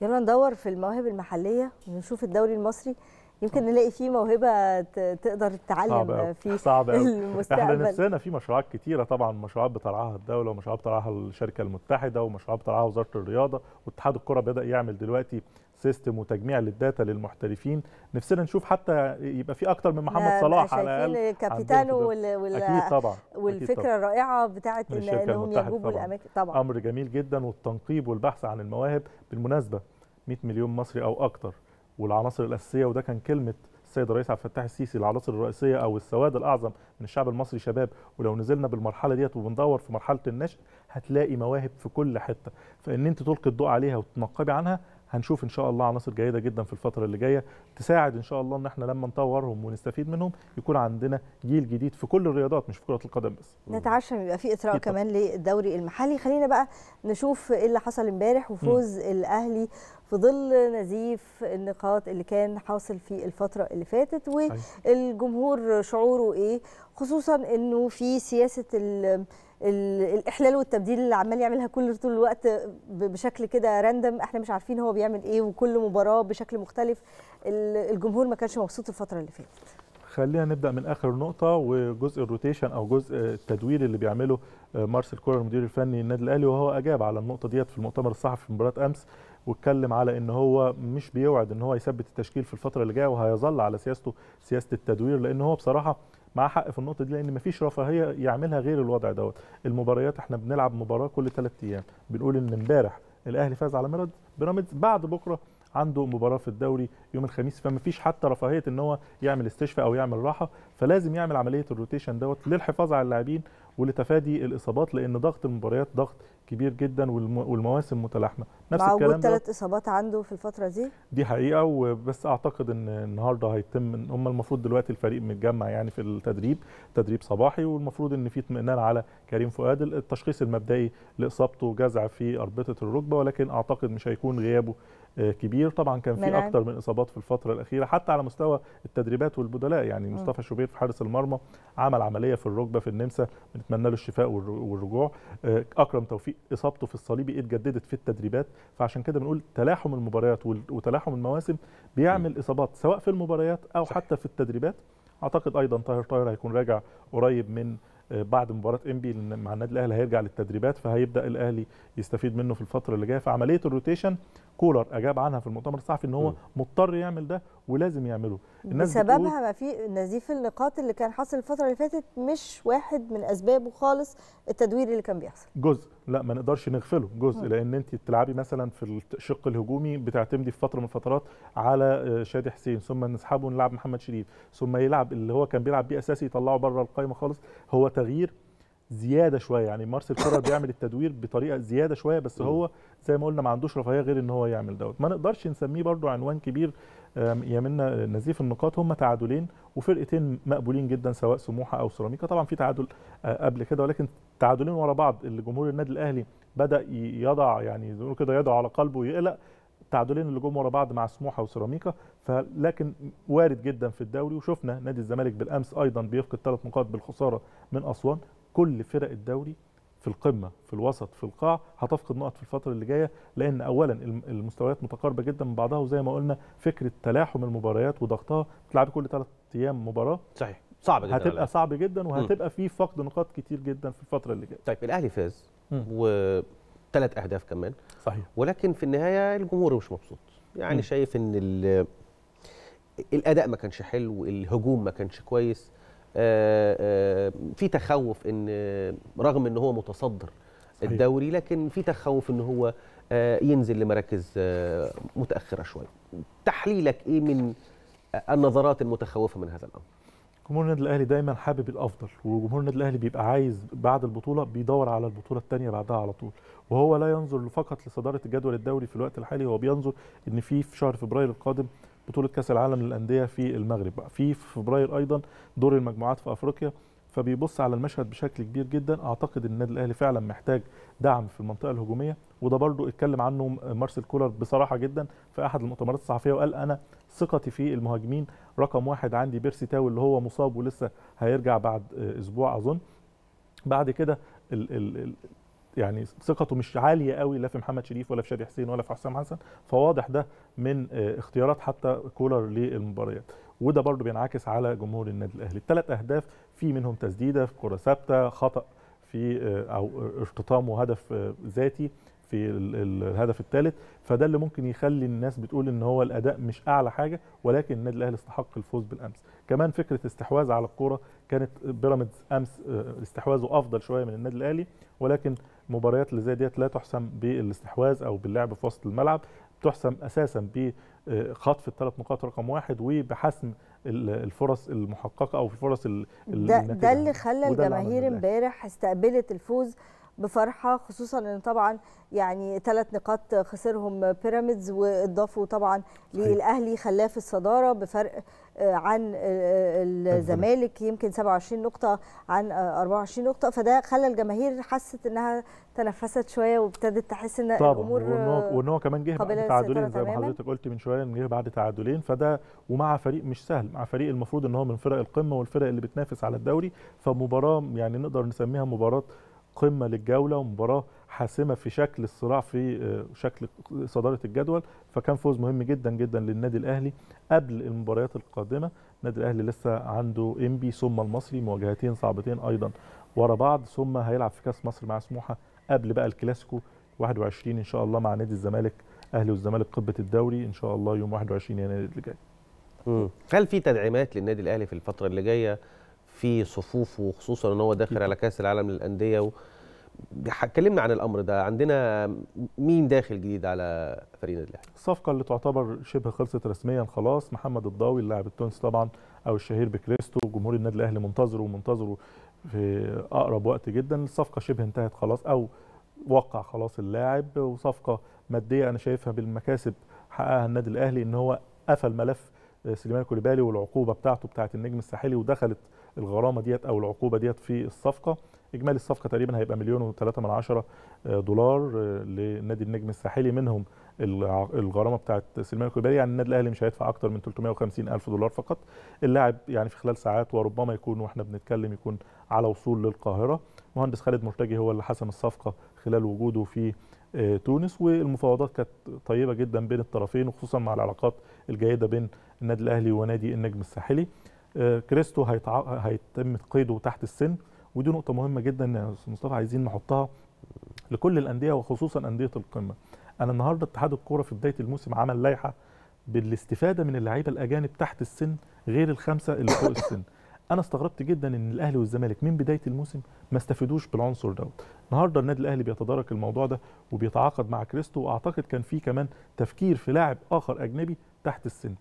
يلا ندور في المواهب المحليه ونشوف الدوري المصري يمكن آه. نلاقي فيه موهبه تقدر تتعلم في صعب المستقبل احنا نفسنا في مشروعات كتيره طبعا مشروعات بترعاها الدوله ومشروعات بترعاها الشركه المتحده ومشروعات بترعاها وزاره الرياضه واتحاد الكره بدا يعمل دلوقتي سيستم وتجميع للداتا للمحترفين نفسنا نشوف حتى يبقى في اكتر من محمد صلاح على الاقل وال... وال... اكيد طبعا والفكره أكيد طبعا. الرائعه بتاعت إن انهم يجوبوا الاماكن طبعا امر جميل جدا والتنقيب والبحث عن المواهب بالمناسبه 100 مليون مصري او اكتر والعناصر الاساسيه وده كان كلمه السيد الرئيس عبد الفتاح السيسي العناصر الرئيسيه او السواد الاعظم من الشعب المصري شباب ولو نزلنا بالمرحله ديت وبندور في مرحله النشء هتلاقي مواهب في كل حته فان انت تلقي الضوء عليها وتنقبي عنها هنشوف ان شاء الله عناصر جيده جدا في الفتره اللي جايه تساعد ان شاء الله ان احنا لما نطورهم ونستفيد منهم يكون عندنا جيل جديد في كل الرياضات مش في كره القدم بس نتعشى يبقى في اثراء كمان للدوري المحلي خلينا بقى نشوف ايه اللي حصل امبارح وفوز م. الاهلي في ظل نزيف النقاط اللي كان حاصل في الفترة اللي فاتت أيوة. والجمهور شعوره إيه خصوصا أنه في سياسة الاحلال والتبديل اللي عمال يعملها كل طول الوقت بشكل كده راندم احنا مش عارفين هو بيعمل ايه وكل مباراه بشكل مختلف الجمهور ما كانش مبسوط الفتره اللي فاتت خلينا نبدا من اخر نقطه وجزء الروتيشن او جزء التدوير اللي بيعمله آه، مارسيل كولر المدير الفني للنادي الاهلي وهو اجاب على النقطه ديت في المؤتمر الصحفي في مباراه امس واتكلم على ان هو مش بيوعد ان هو يثبت التشكيل في الفتره اللي جايه وهيظل على سياسته سياسه التدوير لان هو بصراحه معاه حق في النقطه دي لان مفيش رفاهيه يعملها غير الوضع دوت المباريات احنا بنلعب مباراه كل ثلاث ايام بنقول ان امبارح الاهلي فاز على ميراد بيراميدز بعد بكره عنده مباراه في الدوري يوم الخميس فما فيش حتى رفاهيه ان هو يعمل استشفاء او يعمل راحه فلازم يعمل عمليه الروتيشن دوت للحفاظ على اللاعبين ولتفادي الاصابات لان ضغط المباريات ضغط كبير جدا والمواسم متلاحمه نفس مع الكلام ثلاث اصابات عنده في الفتره دي دي حقيقه وبس اعتقد ان النهارده هيتم ان هم المفروض دلوقتي الفريق متجمع يعني في التدريب تدريب صباحي والمفروض ان في اطمئنان على كريم فؤاد التشخيص المبدئي لاصابته جزع في اربطه الركبه ولكن اعتقد مش هيكون غيابه آه، كبير طبعا كان في اكتر من اصابات في الفتره الاخيره حتى على مستوى التدريبات والبدلاء يعني مصطفى شوبير في حارس المرمى عمل عمليه في الركبه في النمسا بنتمنى له الشفاء والرجوع آه، اكرم توفيق اصابته في الصليبي إيه، اتجددت في التدريبات فعشان كده بنقول تلاحم المباريات وتلاحم المواسم بيعمل اصابات سواء في المباريات او صح. حتى في التدريبات اعتقد ايضا طاهر طاهر هيكون راجع قريب من آه، بعد مباراه انبي مع النادي الاهلي هيرجع للتدريبات فهيبدا الاهلي يستفيد منه في الفتره اللي جايه فعمليه الروتيشن كولر اجاب عنها في المؤتمر الصحفي ان هو م. مضطر يعمل ده ولازم يعمله الناس بسببها ما في نزيف النقاط اللي كان حاصل الفتره اللي فاتت مش واحد من اسبابه خالص التدوير اللي كان بيحصل جزء لا ما نقدرش نغفله جزء م. لان انت بتلعبي مثلا في الشق الهجومي بتعتمدي في فتره من الفترات على آه، شادي حسين ثم نسحبه ونلعب محمد شريف ثم يلعب اللي هو كان بيلعب بيه اساسي يطلعه بره القايمه خالص هو تغيير زياده شويه يعني مارسيل كولر بيعمل التدوير بطريقه زياده شويه بس هو زي ما قلنا ما عندوش رفاهيه غير ان هو يعمل دوت ما نقدرش نسميه برده عنوان كبير يا منا نزيف النقاط هم تعادلين وفرقتين مقبولين جدا سواء سموحه او سيراميكا طبعا في تعادل آه، قبل كده ولكن تعادلين ورا بعض اللي جمهور النادي الاهلي بدا يضع يعني زي كده يضع على قلبه ويقلق تعادلين اللي جم ورا بعض مع سموحه وسيراميكا فلكن وارد جدا في الدوري وشفنا نادي الزمالك بالامس ايضا بيفقد ثلاث نقاط بالخساره من اسوان كل فرق الدوري في القمه في الوسط في القاع هتفقد نقط في الفتره اللي جايه لان اولا المستويات متقاربه جدا من بعضها وزي ما قلنا فكره تلاحم المباريات وضغطها بتلعب كل ثلاث ايام مباراه صحيح صعب جدا هتبقى صعب جدا وهتبقى في فقد نقاط كتير جدا في الفتره اللي جايه طيب الاهلي فاز وثلاث اهداف كمان صحيح ولكن في النهايه الجمهور مش مبسوط يعني م. شايف ان الاداء ما كانش حلو الهجوم ما كانش كويس آه، آه، في تخوف ان آه، رغم ان هو متصدر صحيح. الدوري لكن في تخوف ان هو ينزل لمراكز متاخره شويه تحليلك ايه من النظرات المتخوفه من هذا الامر جمهور النادي الاهلي دايما حابب الافضل وجمهور النادي الاهلي بيبقى عايز بعد البطوله بيدور على البطوله الثانيه بعدها على طول وهو لا ينظر فقط لصداره الجدول الدوري في الوقت الحالي هو بينظر ان في في شهر فبراير القادم بطوله كاس العالم للانديه في المغرب في فبراير ايضا دور المجموعات في افريقيا فبيبص على المشهد بشكل كبير جدا اعتقد ان النادي الاهلي فعلا محتاج دعم في المنطقه الهجوميه وده برضو اتكلم عنه مارسيل كولر بصراحه جدا في احد المؤتمرات الصحفيه وقال انا ثقتي في المهاجمين رقم واحد عندي بيرسي تاو اللي هو مصاب ولسه هيرجع بعد اسبوع اظن بعد كده ال ال يعني ثقته مش عاليه قوي لا في محمد شريف ولا في شادي حسين ولا في حسام حسن فواضح ده من آه، اختيارات حتى كولر للمباريات وده برضه بينعكس على جمهور النادي الاهلي الثلاث اهداف في منهم تسديده في كره ثابته خطا في آه، او ارتطام وهدف آه، ذاتي في الهدف الثالث فده اللي ممكن يخلي الناس بتقول ان هو الاداء مش اعلى حاجه ولكن النادي الاهلي استحق الفوز بالامس كمان فكره استحواذ على الكوره كانت بيراميدز امس آه، استحواذه افضل شويه من النادي الاهلي ولكن مباريات اللي زي ديت لا تحسم بالاستحواذ او باللعب في وسط الملعب تحسم اساسا بخطف آه، الثلاث نقاط رقم واحد وبحسم الفرص المحققه او الفرص ده ده اللي خلى الجماهير امبارح استقبلت الفوز بفرحه خصوصا ان طبعا يعني ثلاث نقاط خسرهم بيراميدز واضافوا طبعا للاهلي خلاه في الصداره بفرق آه، عن الزمالك يمكن 27 نقطه عن 24 آه، نقطه فده خلى الجماهير حست انها تنفست شويه وابتدت تحس ان طبعا الامور وان هو كمان جه بعد تعادلين زي ما حضرتك قلت من شويه ان جه بعد تعادلين فده ومع فريق مش سهل مع فريق المفروض ان هو من فرق القمه والفرق اللي بتنافس على الدوري فمباراه يعني نقدر نسميها مباراه قمه للجوله ومباراه حاسمه في شكل الصراع في آه، شكل صداره الجدول فكان فوز مهم جدا جدا للنادي الاهلي قبل المباريات القادمه النادي الاهلي لسه عنده انبي ثم المصري مواجهتين صعبتين ايضا ورا بعض ثم هيلعب في كاس مصر مع سموحه قبل بقى الكلاسيكو 21 ان شاء الله مع نادي الزمالك اهلي والزمالك قبه الدوري ان شاء الله يوم 21 يناير اللي جاي. هل في تدعيمات للنادي الاهلي في الفتره اللي جايه في صفوف وخصوصا ان هو داخل على كاس العالم للانديه اتكلمنا عن الامر ده عندنا مين داخل جديد على فريق النادي الاهلي الصفقه اللي تعتبر شبه خلصت رسميا خلاص محمد الضاوي اللاعب التونسي طبعا او الشهير بكريستو جمهور النادي الاهلي منتظره ومنتظره في اقرب وقت جدا الصفقه شبه انتهت خلاص او وقع خلاص اللاعب وصفقه ماديه انا شايفها بالمكاسب حققها النادي الاهلي ان هو قفل ملف سليمان كوليبالي والعقوبه بتاعته بتاعه النجم الساحلي ودخلت الغرامه ديت او العقوبه ديت في الصفقه اجمالي الصفقه تقريبا هيبقى مليون و3 من عشرة آه، دولار آه، لنادي النجم الساحلي منهم الغرامه بتاعت سليمان الكوبري يعني النادي الاهلي مش هيدفع اكتر من 350 الف دولار فقط اللاعب يعني في خلال ساعات وربما يكون واحنا بنتكلم يكون على وصول للقاهره مهندس خالد مرتجي هو اللي حسم الصفقه خلال وجوده في آه، تونس والمفاوضات كانت طيبه جدا بين الطرفين وخصوصا مع العلاقات الجيده بين النادي الاهلي ونادي النجم الساحلي كريستو هيتع... هيتم قيده تحت السن ودي نقطه مهمه جدا يا استاذ مصطفى عايزين نحطها لكل الانديه وخصوصا انديه القمه انا النهارده اتحاد الكوره في بدايه الموسم عمل لائحه بالاستفاده من اللعيبه الاجانب تحت السن غير الخمسه اللي فوق السن انا استغربت جدا ان الاهلي والزمالك من بدايه الموسم ما استفادوش بالعنصر دوت النهارده النادي الاهلي بيتدارك الموضوع ده وبيتعاقد مع كريستو واعتقد كان في كمان تفكير في لاعب اخر اجنبي تحت السن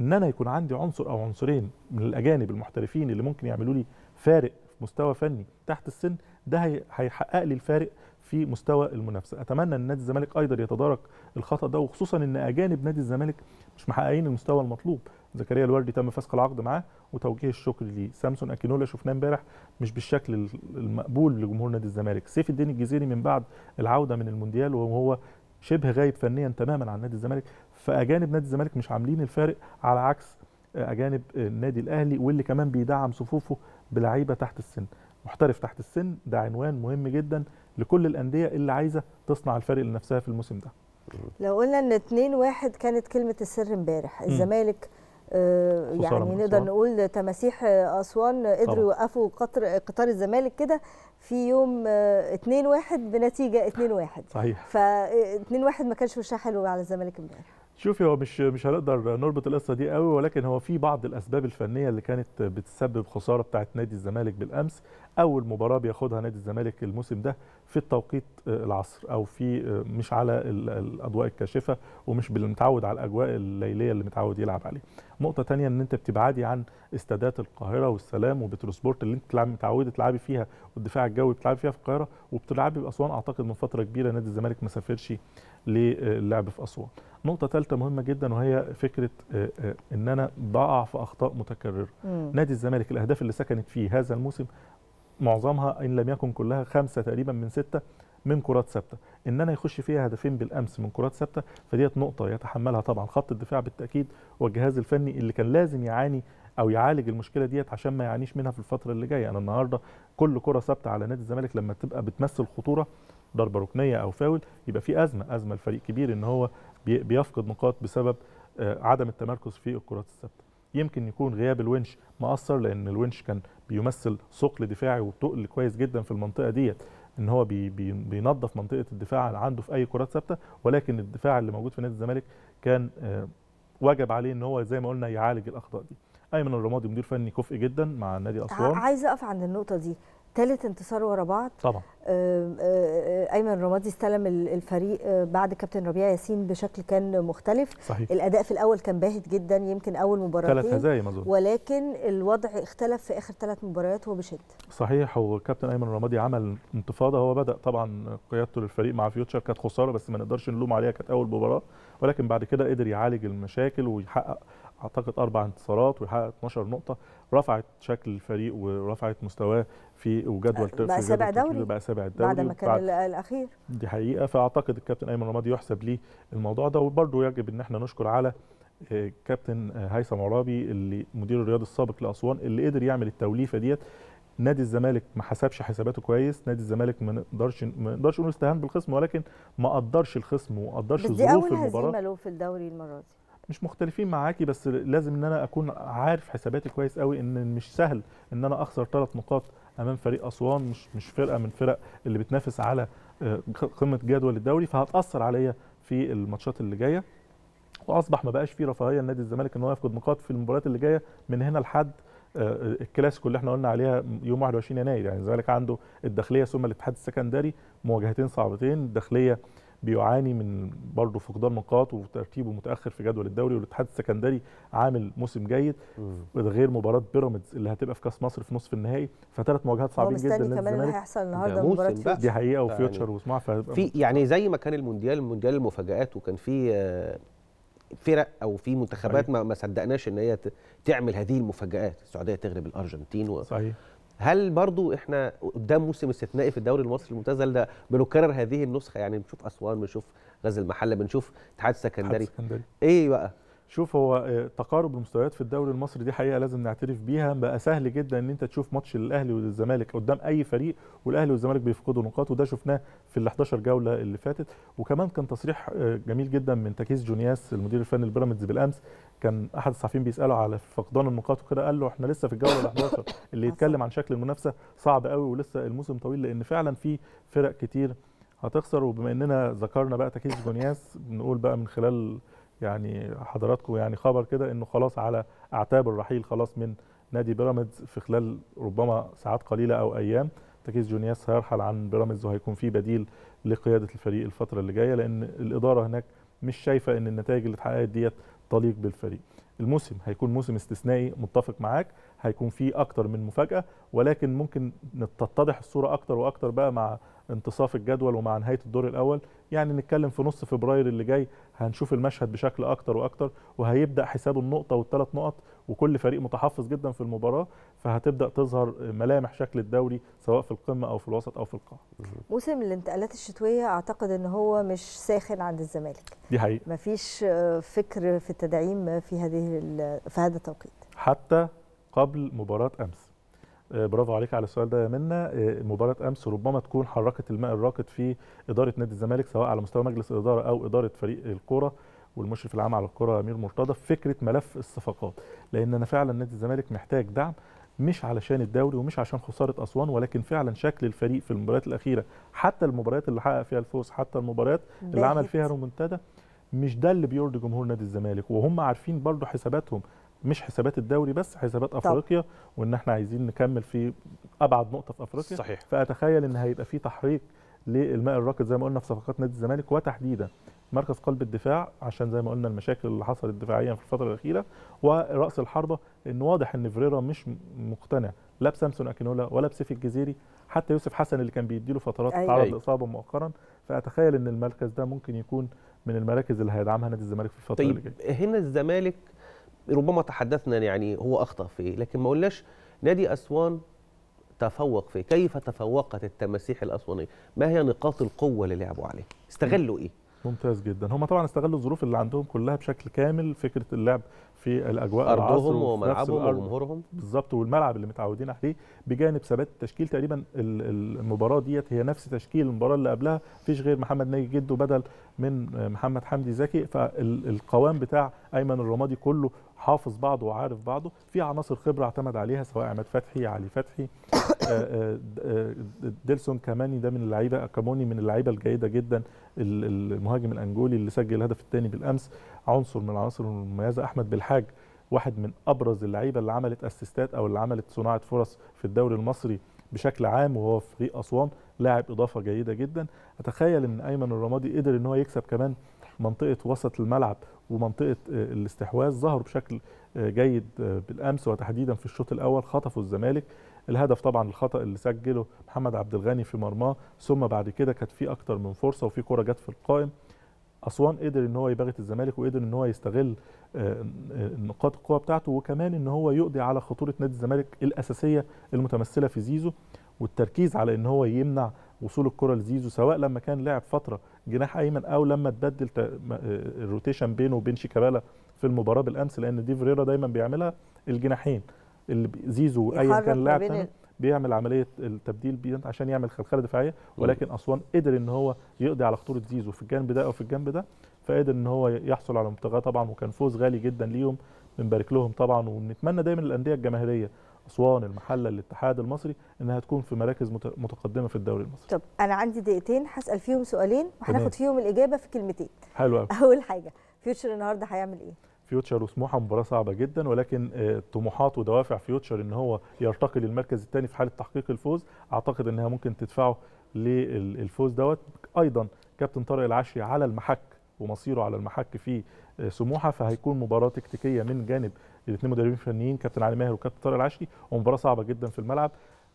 ان انا يكون عندي عنصر او عنصرين من الاجانب المحترفين اللي ممكن يعملوا لي فارق في مستوى فني تحت السن ده هيحقق لي الفارق في مستوى المنافسه اتمنى ان نادي الزمالك ايضا يتدارك الخطا ده وخصوصا ان اجانب نادي الزمالك مش محققين المستوى المطلوب زكريا الوردي تم فسخ العقد معاه وتوجيه الشكر ليه اكينولا شفناه امبارح مش بالشكل المقبول لجمهور نادي الزمالك سيف الدين الجزيري من بعد العوده من المونديال وهو شبه غايب فنيا تماما عن نادي الزمالك فاجانب نادي الزمالك مش عاملين الفارق على عكس آه، اجانب آه، النادي الاهلي واللي كمان بيدعم صفوفه بلعيبه تحت السن محترف تحت السن ده عنوان مهم جدا لكل الانديه اللي عايزه تصنع الفارق لنفسها في الموسم ده لو قلنا ان 2 1 كانت كلمه السر امبارح الزمالك آه، يعني نقدر نقول تماسيح اسوان قدروا يوقفوا قطر قطار الزمالك كده في يوم 2 1 بنتيجه 2 1 صحيح ف 2 1 ما كانش وشها حلو على الزمالك امبارح شوفي هو مش مش هنقدر نربط القصه دي قوي ولكن هو في بعض الاسباب الفنيه اللي كانت بتسبب خساره بتاعه نادي الزمالك بالامس اول مباراه بياخدها نادي الزمالك الموسم ده في التوقيت آه، العصر او في آه، مش على الاضواء الكاشفه ومش بالمتعود على الاجواء الليليه اللي متعود يلعب عليه نقطه تانية ان انت بتبعدي عن استادات القاهره والسلام وبتروسبورت اللي انت بتلعب متعوده تلعبي فيها والدفاع الجوي بتلعبي فيها في القاهره وبتلعبي باسوان اعتقد من فتره كبيره نادي الزمالك ما سافرش للعب في اسوان نقطه ثالثه مهمه جدا وهي فكره آه، ان انا بقع في اخطاء متكرره نادي الزمالك الاهداف اللي سكنت فيه هذا الموسم معظمها ان لم يكن كلها خمسه تقريبا من سته من كرات ثابته ان انا يخش فيها هدفين بالامس من كرات ثابته فديت نقطه يتحملها طبعا خط الدفاع بالتاكيد والجهاز الفني اللي كان لازم يعاني او يعالج المشكله ديت عشان ما يعانيش منها في الفتره اللي جايه انا النهارده كل كره ثابته على نادي الزمالك لما تبقى بتمثل خطوره ضربه ركنيه او فاول يبقى في ازمه ازمه لفريق كبير ان هو بيفقد نقاط بسبب آه، عدم التمركز في الكرات الثابته يمكن يكون غياب الونش مأثر لأن الونش كان بيمثل ثقل دفاعي وثقل كويس جدا في المنطقة ديت ان هو بي بي بينظف منطقه الدفاع اللي عنده في اي كرات ثابته ولكن الدفاع اللي موجود في نادي الزمالك كان آه، وجب عليه ان هو زي ما قلنا يعالج الاخطاء دي ايمن الرمادي مدير فني كفء جدا مع نادي اسوان عايز اقف عند النقطه دي ثالث انتصار ورا بعض طبعا آه، آه، آه، ايمن رمادي استلم الفريق بعد كابتن ربيع ياسين بشكل كان مختلف صحيح. الاداء في الاول كان باهت جدا يمكن اول مباراتين ثلاث هزايم اظن ولكن الوضع اختلف في اخر ثلاث مباريات وبشده صحيح وكابتن ايمن رمادي عمل انتفاضه هو بدا طبعا قيادته للفريق مع فيوتشر كانت خساره بس ما نقدرش نلوم عليها كانت اول مباراه ولكن بعد كده قدر يعالج المشاكل ويحقق اعتقد اربع انتصارات ويحقق 12 نقطه رفعت شكل الفريق ورفعت مستواه في وجدول بقى سابع دوري بقى سابع الدوري بعد ما كان الاخير دي حقيقه فاعتقد الكابتن ايمن رمادي يحسب ليه الموضوع ده وبرده يجب ان احنا نشكر على آه، كابتن آه، هيثم عرابي اللي مدير الرياضي السابق لاسوان اللي قدر يعمل التوليفه ديت نادي الزمالك ما حسبش حساباته كويس نادي الزمالك ما نقدرش ما نقدرش نقول استهان بالخصم ولكن ما قدرش الخصم وما قدرش ظروف المباراه بس اول في الدوري المره دي مش مختلفين معاكي بس لازم ان انا اكون عارف حساباتي كويس قوي ان مش سهل ان انا اخسر ثلاث نقاط امام فريق اسوان مش مش فرقه من فرق اللي بتنافس على آه، قمه جدول الدوري فهتاثر عليا في الماتشات اللي جايه واصبح ما بقاش في رفاهيه لنادي الزمالك ان هو يفقد نقاط في المباريات اللي جايه من هنا لحد آه، الكلاسيكو اللي احنا قلنا عليها يوم 21 يناير يعني الزمالك عنده الداخليه ثم الاتحاد السكندري مواجهتين صعبتين الداخليه بيعاني من برضه فقدان نقاط وترتيبه متاخر في جدول الدوري والاتحاد السكندري عامل موسم جيد غير مباراه بيراميدز اللي هتبقى في كاس مصر في نصف النهائي فثلاث مواجهات صعبين جدا للزمالك كمان اللي هيحصل النهارده مباراه دي حقيقه وفيوتشر يعني في يعني زي ما كان المونديال مونديال المفاجات وكان في آه، فرق او في منتخبات ما صدقناش ان هي تعمل هذه المفاجات السعوديه تغلب الارجنتين و... صحيح هل برضو احنا قدام موسم استثنائي في الدوري المصري الممتاز ده بنكرر هذه النسخه يعني بنشوف اسوان بنشوف غزل المحله بنشوف اتحاد السكندري ايه بقى شوف هو آه، تقارب المستويات في الدوري المصري دي حقيقه لازم نعترف بيها بقى سهل جدا ان انت تشوف ماتش الاهلي والزمالك قدام اي فريق والاهلي والزمالك بيفقدوا نقاط وده شفناه في ال 11 جوله اللي فاتت وكمان كان تصريح آه، جميل جدا من تكيس جونياس المدير الفني لبيراميدز بالامس كان احد الصحفيين بيساله على فقدان النقاط وكده قال له احنا لسه في الجوله ال 11 اللي يتكلم عن شكل المنافسه صعب قوي ولسه الموسم طويل لان فعلا في فرق كتير هتخسر وبما اننا ذكرنا بقى تكيس جونياس بنقول بقى من خلال يعني حضراتكم يعني خبر كده انه خلاص على اعتاب الرحيل خلاص من نادي بيراميدز في خلال ربما ساعات قليله او ايام تكيس جونياس هيرحل عن بيراميدز وهيكون في بديل لقياده الفريق الفتره اللي جايه لان الاداره هناك مش شايفه ان النتائج اللي اتحققت ديت تليق بالفريق الموسم هيكون موسم استثنائي متفق معاك هيكون في اكتر من مفاجاه ولكن ممكن تتضح الصوره اكتر واكتر بقى مع انتصاف الجدول ومع نهايه الدور الاول يعني نتكلم في نص فبراير اللي جاي هنشوف المشهد بشكل اكتر واكتر وهيبدا حساب النقطه والثلاث نقط وكل فريق متحفظ جدا في المباراه فهتبدا تظهر ملامح شكل الدوري سواء في القمه او في الوسط او في القاع موسم الانتقالات الشتويه اعتقد ان هو مش ساخن عند الزمالك دي حقيقه مفيش آه، فكر في التدعيم في هذه في هذا التوقيت حتى قبل مباراه امس آه، برافو عليك على السؤال ده يا منى آه، مباراه امس ربما تكون حركت الماء الراكد في اداره نادي الزمالك سواء على مستوى مجلس الاداره او اداره فريق الكوره والمشرف العام على الكره امير مرتضى في فكره ملف الصفقات لان انا فعلا نادي الزمالك محتاج دعم مش علشان الدوري ومش عشان خساره اسوان ولكن فعلا شكل الفريق في المباريات الاخيره حتى المباريات اللي حقق فيها الفوز حتى المباريات اللي عمل فيها رومنتادا مش ده اللي بيرضي جمهور نادي الزمالك وهم عارفين برضه حساباتهم مش حسابات الدوري بس حسابات افريقيا طب. وان احنا عايزين نكمل في ابعد نقطه في افريقيا صحيح. فاتخيل ان هيبقى في تحريك للماء الراكد زي ما قلنا في صفقات نادي الزمالك وتحديدا مركز قلب الدفاع عشان زي ما قلنا المشاكل اللي حصلت دفاعيا في الفتره الاخيره وراس الحربه ان واضح ان فريرا مش مقتنع لا بسامسون اكينولا ولا بسيف الجزيري حتى يوسف حسن اللي كان بيديله فترات أيوة. تعرض لاصابه مؤخرا فاتخيل ان المركز ده ممكن يكون من المراكز اللي هيدعمها نادي الزمالك في الفتره طيب اللي جايه. هنا الزمالك ربما تحدثنا يعني هو اخطا في ايه لكن ما قلناش نادي اسوان تفوق في إيه، كيف تفوقت التماسيح الاسوانيه ما هي نقاط القوه اللي لعبوا عليها استغلوا ايه ممتاز جدا هم طبعا استغلوا الظروف اللي عندهم كلها بشكل كامل فكره اللعب في الاجواء ارضهم وملعبهم وجمهورهم بالظبط والملعب اللي متعودين عليه بجانب ثبات التشكيل تقريبا المباراه ديت هي نفس تشكيل المباراه اللي قبلها مفيش غير محمد ناجي جده بدل من محمد حمدي زكي فالقوام بتاع ايمن الرمادي كله حافظ بعضه وعارف بعضه في عناصر خبره اعتمد عليها سواء عماد فتحي علي فتحي آه، آه، آه، ديلسون كماني ده من اللعيبه كموني من اللعيبه الجيده جدا المهاجم الانجولي اللي سجل الهدف الثاني بالامس عنصر من العناصر المميزه احمد بالحاج واحد من ابرز اللعيبه اللي عملت اسيستات او اللي عملت صناعه فرص في الدوري المصري بشكل عام وهو في فريق اسوان لاعب اضافه جيده جدا اتخيل ان ايمن الرمادي قدر ان هو يكسب كمان منطقه وسط الملعب ومنطقه آه، الاستحواذ ظهروا بشكل آه، جيد آه، بالامس وتحديدا في الشوط الاول خطفوا الزمالك الهدف طبعا الخطا اللي سجله محمد عبد الغني في مرماه ثم بعد كده كانت في اكتر من فرصه وفي كره جت في القائم اسوان قدر ان هو يباغت الزمالك وقدر ان هو يستغل آه، آه، نقاط القوه بتاعته وكمان ان هو يقضي على خطوره نادي الزمالك الاساسيه المتمثله في زيزو والتركيز على ان هو يمنع وصول الكره لزيزو سواء لما كان لعب فتره جناح ايمن او لما تبدل آه، الروتيشن بينه وبين شيكابالا في المباراه بالامس لان دي فريرا دايما بيعملها الجناحين اللي زيزو ايا كان لاعب بيعمل عمليه التبديل عشان يعمل خلخله دفاعيه ولكن اسوان قدر ان هو يقضي على خطوره زيزو في الجنب ده او في الجنب ده فقدر ان هو يحصل على مبتغاه طبعا وكان فوز غالي جدا ليهم بنبارك لهم طبعا وبنتمنى دايما الانديه الجماهيريه اسوان المحله الاتحاد المصري انها تكون في مراكز متقدمه في الدوري المصري طب انا عندي دقيقتين هسال فيهم سؤالين وهناخد فيهم الاجابه في كلمتين حلو قوي اول حاجه فيوتشر النهارده هيعمل ايه فيوتشر وسموحه مباراه صعبه جدا ولكن آه، طموحات ودوافع فيوتشر ان هو يرتقي للمركز الثاني في حاله تحقيق الفوز اعتقد انها ممكن تدفعه للفوز دوت ايضا كابتن طارق العشري على المحك ومصيره على المحك في آه، سموحه فهيكون مباراه تكتيكيه من جانب الاثنين مدربين فنيين كابتن علي ماهر وكابتن طارق العشري ومباراه صعبه جدا في الملعب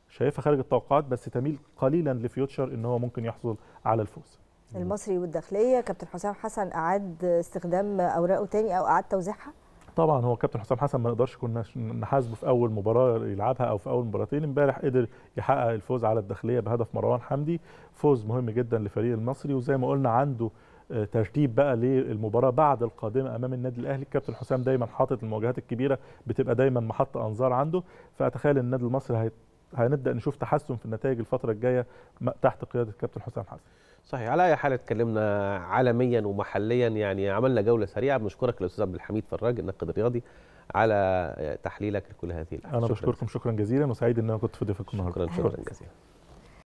شايفها خارج التوقعات بس تميل قليلا لفيوتشر ان هو ممكن يحصل على الفوز المصري والداخليه كابتن حسام حسن اعاد استخدام اوراقه تاني او اعاد توزيعها طبعا هو كابتن حسام حسن ما نقدرش كنا نحاسبه في اول مباراه يلعبها او في اول مباراتين امبارح قدر يحقق الفوز على الداخليه بهدف مروان حمدي فوز مهم جدا لفريق المصري وزي ما قلنا عنده آه، ترتيب بقى للمباراه بعد القادمه امام النادي الاهلي الكابتن حسام دايما حاطط المواجهات الكبيره بتبقى دايما محط انظار عنده فاتخيل ان النادي المصري هنبدا نشوف تحسن في النتائج الفتره الجايه تحت قياده كابتن حسام حسن صحيح على اي حال اتكلمنا عالميا ومحليا يعني عملنا جوله سريعه بنشكرك الاستاذ عبد الحميد فراج الناقد الرياضي على تحليلك لكل هذه الاحداث انا بشكركم شكرا جزيلا وسعيد ان انا كنت في ضيفكم النهارده شكرا شكرا جزيلا